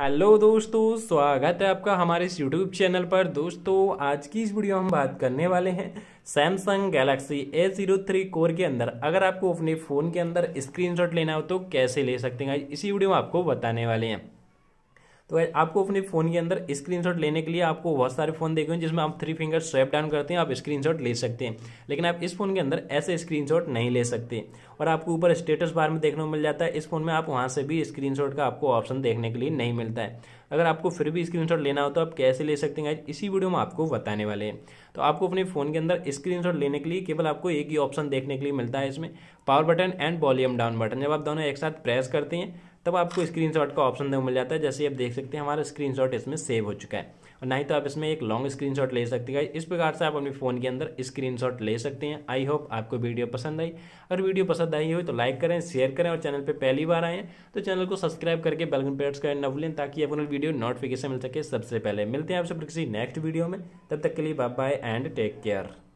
hello दोस्तों स्वागत है आपका हमारे इस यूट्यूब चैनल पर दोस्तों आज की इस वीडियो हम बात करने वाले हैं Samsung Galaxy A zero three core के अंदर अगर आपको अपने फ़ोन के अंदर स्क्रीनशॉट लेना हो तो कैसे ले सकते हैं इसी वीडियो में आपको बताने वाले हैं तो आपको अपने फ़ोन के अंदर स्क्रीनशॉट लेने के लिए आपको बहुत सारे फ़ोन देखे हुए जिसमें आप थ्री फिंगर स्वेप डाउन करते हैं आप स्क्रीनशॉट ले सकते हैं लेकिन आप इस फ़ोन के अंदर ऐसे स्क्रीनशॉट नहीं ले सकते और आपको ऊपर स्टेटस बार में देखने को मिल जाता है इस फ़ोन में आप वहाँ से भी स्क्रीनशॉट का आपको ऑप्शन देखने के लिए नहीं मिलता है अगर आपको फिर भी स्क्रीनशॉट लेना हो तो आप कैसे ले सकते हैं इसी वीडियो में आपको बताने वाले हैं तो आपको अपने फ़ोन के अंदर स्क्रीनशॉट लेने के लिए केवल आपको एक ही ऑप्शन देखने के लिए मिलता है इसमें power button and volume down button जब आप दोनों एक साथ प्रेस करते हैं तब आपको स्क्रीन का ऑप्शन देखो मिल जाता है जैसे आप देख सकते हैं हमारा स्क्रीन इसमें सेव हो चुका है और नहीं तो आप इसमें एक लॉन्ग स्क्रीनशॉट ले सकते हैं इस प्रकार से आप अपने फ़ोन के अंदर स्क्रीनशॉट ले सकते हैं आई होप आपको वीडियो पसंद आई अगर वीडियो पसंद आई हो तो लाइक करें शेयर करें और चैनल पर पहली बार आएँ तो चैनल को सब्सक्राइब करके बेलकन प्रेस करें न भूलें ताकि आपको वीडियो नोटिफिकेशन मिल सके सबसे पहले मिलते हैं आप सब किसी नेक्स्ट वीडियो में तब तक के लिए bye bye and take care